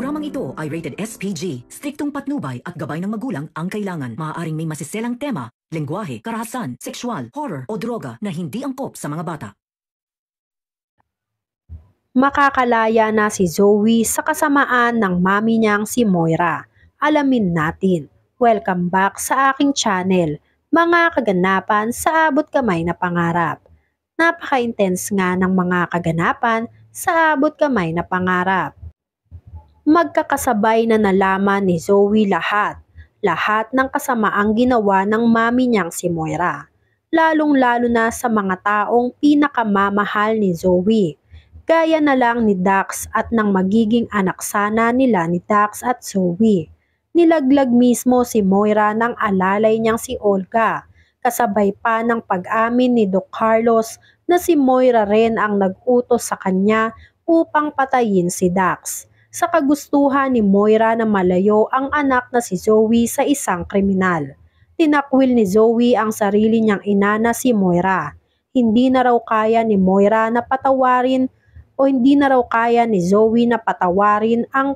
Programang ito ay rated SPG. Striktong patnubay at gabay ng magulang ang kailangan. Maaaring may masiselang tema, lengguwahe, karahasan, sexual, horror o droga na hindi angkop sa mga bata. Makakalaya na si Zoe sa kasamaan ng mami niyang si Moira. Alamin natin. Welcome back sa aking channel, mga kaganapan sa abot kamay na pangarap. Napaka-intense nga ng mga kaganapan sa abot kamay na pangarap magkakasabay na nalaman ni Zoe lahat, lahat ng kasamaang ginawa ng mami niyang si Moira, lalong-lalo na sa mga taong pinakamamahal ni Zoe, gaya na lang ni Dax at ng magiging anak sana nila ni Dax at Zoe. Nilaglag mismo si Moira ng alalay niyang si Olga, kasabay pa ng pag-amin ni Doc Carlos na si Moira rin ang nag-utos sa kanya upang patayin si Dax sa kagustuhan ni Moira na malayo ang anak na si Zoe sa isang kriminal. Tinakwil ni Zoe ang sarili niyang inana si Moira. Hindi na raw kaya ni Moira na patawarin o hindi na raw kaya ni Zoe na patawarin ang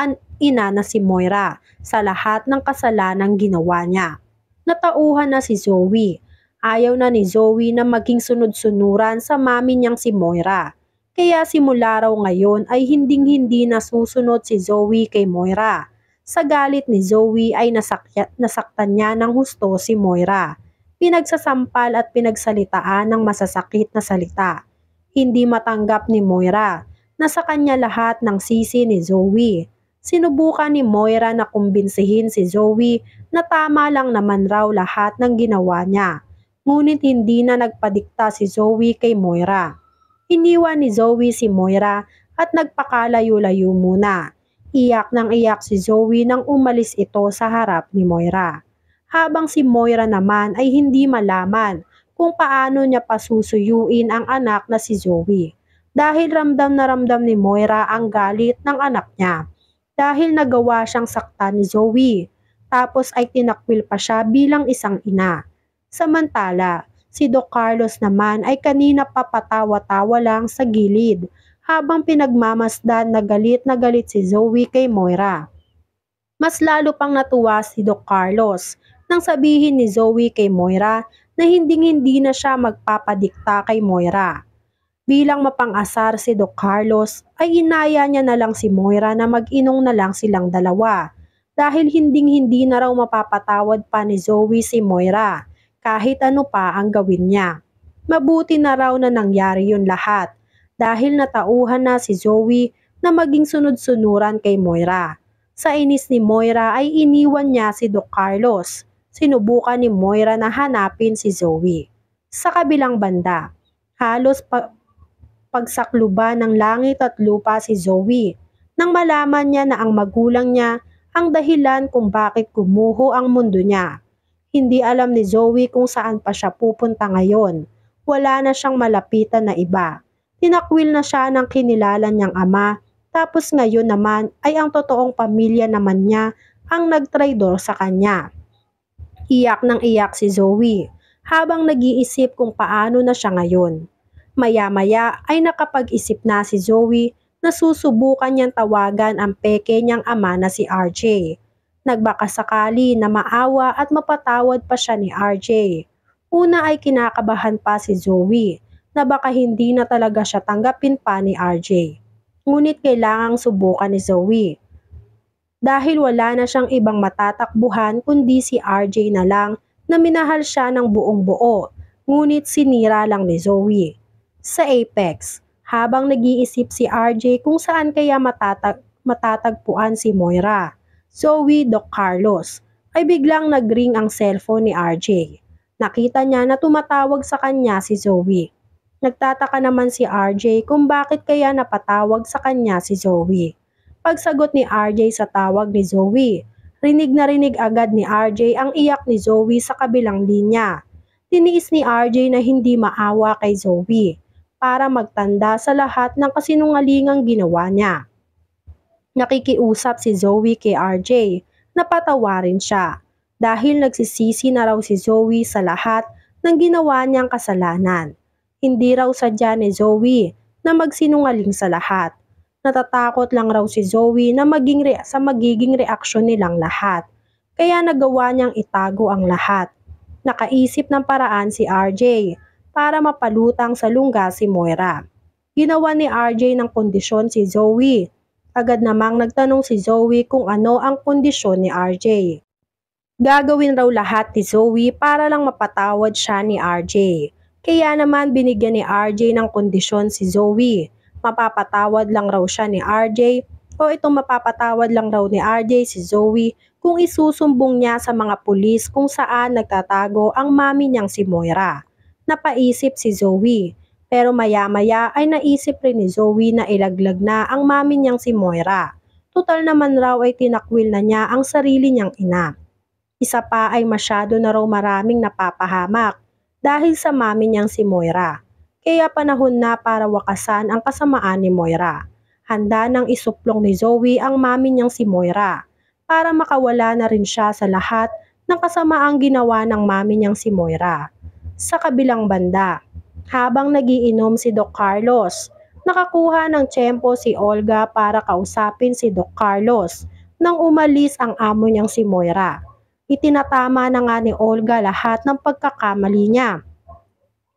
an ina si Moira sa lahat ng kasalanang ginawa niya. Natauhan na si Zoe. Ayaw na ni Zoe na maging sunod-sunuran sa mami niyang si Moira kaya simula raw ngayon ay hinding-hindi nasusunod si Zoe kay Moira. Sa galit ni Zoe ay nasakya, nasaktan niya ng husto si Moira. Pinagsasampal at pinagsalitaan ng masasakit na salita. Hindi matanggap ni Moira na sa kanya lahat ng sisi ni Zoe sinubukan ni Moira na kumbinsihin si Zoe na tama lang naman raw lahat ng ginawa niya. Ngunit hindi na nagpadikta si Zoe kay Moira iniwan ni Zoe si Moira at nagpakalayo-layo muna. Iyak ng iyak si Zoe nang umalis ito sa harap ni Moira. Habang si Moira naman ay hindi malaman kung paano niya pasusuyuin ang anak na si Zoe. Dahil ramdam na ramdam ni Moira ang galit ng anak niya. Dahil nagawa siyang saktan ni Zoe. Tapos ay tinakwil pa siya bilang isang ina. Samantala, Si Doc Carlos naman ay kanina papatawa-tawa lang sa gilid habang pinagmamasdan na galit na galit si Zoe kay Moira. Mas lalo pang natuwa si Doc Carlos nang sabihin ni Zoe kay Moira na hinding-hindi na siya magpapadikta kay Moira. Bilang mapang-asar si Doc Carlos ay inaya niya na lang si Moira na mag-inong na lang silang dalawa dahil hinding-hindi na raw mapapatawad pa ni Zoe si Moira kahit ano pa ang gawin niya. Mabuti na raw na nangyari yun lahat dahil natauhan na si Zoe na maging sunod-sunuran kay Moira. Sa inis ni Moira ay iniwan niya si Doc Carlos. Sinubukan ni Moira na hanapin si Zoe. Sa kabilang banda, halos pa- pagsakluba ng langit at lupa si Zoe nang malaman niya na ang magulang niya ang dahilan kung bakit kumuho ang mundo niya. Hindi alam ni Zoe kung saan pa siya pupunta ngayon. Wala na siyang malapitan na iba. Tinakwil na siya ng kinilala niyang ama, tapos ngayon naman ay ang totoong pamilya naman niya ang nagtraidor sa kanya. Iyak ng iyak si Zoe habang nag-iisip kung paano na siya ngayon. Maya-maya ay nakapag-isip na si Zoe na susubukan niyang tawagan ang peke niyang ama na si RJ Nagbakasakali na maawa at mapatawad pa siya ni RJ. Una ay kinakabahan pa si Zoe na baka hindi na talaga siya tanggapin pa ni RJ. Ngunit kailangang subukan ni Zoe. Dahil wala na siyang ibang matatakbuhan kundi si RJ na lang na minahal siya ng buong buo, ngunit sinira lang ni Zoe. Sa Apex, habang nag-iisip si RJ kung saan kaya matatag matatagpuan si Moira. Zoe Doc Carlos, ay biglang nagring ang cellphone ni RJ. Nakita niya na tumatawag sa kanya si Zoe. Nagtataka naman si RJ kung bakit kaya napatawag sa kanya si Zoe. Pagsagot ni RJ sa tawag ni Zoe, rinig na rinig agad ni RJ ang iyak ni Zoe sa kabilang linya. Tiniis ni RJ na hindi maawa kay Zoe para magtanda sa lahat ng kasinungalingang ginawa niya. Nakikiusap si Zoe kay RJ. Napatawarin siya dahil nagsisisi na raw si Zoe sa lahat ng ginawa niyang kasalanan. Hindi raw sadya ni Zoe na magsinungaling sa lahat. Natatakot lang raw si Zoe na maging re- sa magiging reaksyon nilang lahat. Kaya nagawa niyang itago ang lahat. Nakaisip ng paraan si RJ para mapalutang sa lungga si Moira. Ginawa ni RJ ng kondisyon si Zoe agad namang nagtanong si Zoe kung ano ang kondisyon ni RJ. Gagawin raw lahat ni Zoe para lang mapatawad siya ni RJ. Kaya naman binigyan ni RJ ng kondisyon si Zoe. Mapapatawad lang raw siya ni RJ o itong mapapatawad lang raw ni RJ si Zoe kung isusumbong niya sa mga pulis kung saan nagtatago ang mami niyang si Moira. Napaisip si Zoe pero maya-maya ay naisip rin ni Zoe na ilaglag na ang mami niyang si Moira. Total naman raw ay tinakwil na niya ang sarili niyang ina. Isa pa ay masyado na raw maraming napapahamak dahil sa mami niyang si Moira. Kaya panahon na para wakasan ang kasamaan ni Moira. Handa nang isuplong ni Zoe ang mami niyang si Moira para makawala na rin siya sa lahat ng kasamaang ginawa ng mami niyang si Moira. Sa kabilang banda, habang nagiinom si Doc Carlos. Nakakuha ng tsempo si Olga para kausapin si Doc Carlos nang umalis ang amo niyang si Moira. Itinatama na nga ni Olga lahat ng pagkakamali niya.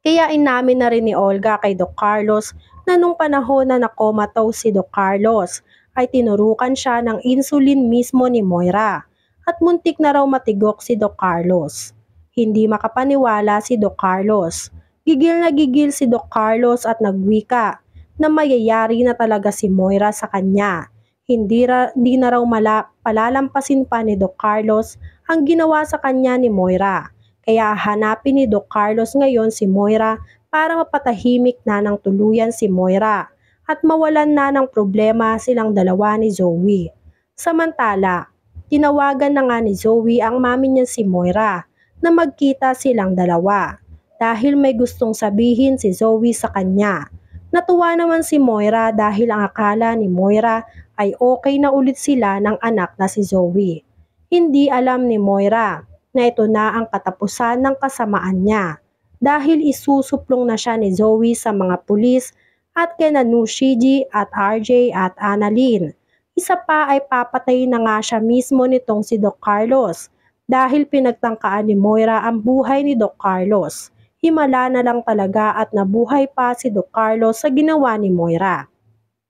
Kaya inamin na rin ni Olga kay Doc Carlos na nung panahon na nakomatose si Doc Carlos ay tinurukan siya ng insulin mismo ni Moira at muntik na raw matigok si Doc Carlos. Hindi makapaniwala si Doc Carlos Gigil na gigil si Doc Carlos at nagwika na mayayari na talaga si Moira sa kanya. Hindi, ra, hindi na raw mala, palalampasin pa ni Doc Carlos ang ginawa sa kanya ni Moira. Kaya hanapin ni Doc Carlos ngayon si Moira para mapatahimik na ng tuluyan si Moira at mawalan na ng problema silang dalawa ni Zoe. Samantala, tinawagan na nga ni Zoe ang mami niya si Moira na magkita silang dalawa dahil may gustong sabihin si Zoe sa kanya. Natuwa naman si Moira dahil ang akala ni Moira ay okay na ulit sila ng anak na si Zoe. Hindi alam ni Moira na ito na ang katapusan ng kasamaan niya dahil isusuplong na siya ni Zoe sa mga pulis at kina Nushiji at RJ at Annalyn. Isa pa ay papatay na nga siya mismo nitong si Doc Carlos dahil pinagtangkaan ni Moira ang buhay ni Doc Carlos himala na lang talaga at nabuhay pa si Doc Carlos sa ginawa ni Moira.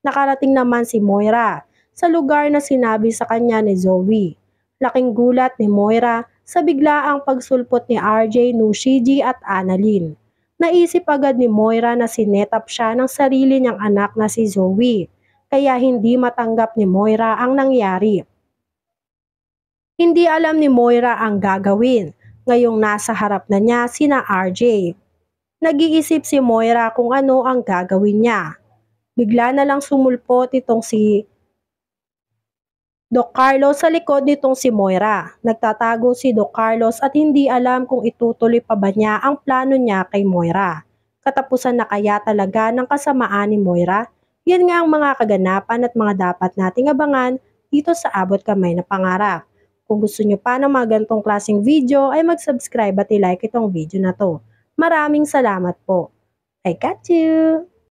Nakarating naman si Moira sa lugar na sinabi sa kanya ni Zoe. Laking gulat ni Moira sa biglaang pagsulpot ni RJ, Nushiji at Annalyn. Naisip agad ni Moira na sinetap siya ng sarili niyang anak na si Zoe, kaya hindi matanggap ni Moira ang nangyari. Hindi alam ni Moira ang gagawin ngayong nasa harap na niya sina RJ. Nag-iisip si Moira kung ano ang gagawin niya. Bigla na lang sumulpot itong si Doc Carlos sa likod nitong si Moira. Nagtatago si Doc Carlos at hindi alam kung itutuloy pa ba niya ang plano niya kay Moira. Katapusan na kaya talaga ng kasamaan ni Moira? Yan nga ang mga kaganapan at mga dapat nating abangan dito sa Abot Kamay na Pangarap. Kung gusto nyo pa ng mga ganitong klaseng video ay mag-subscribe at i-like itong video na to. Maraming salamat po. I got you!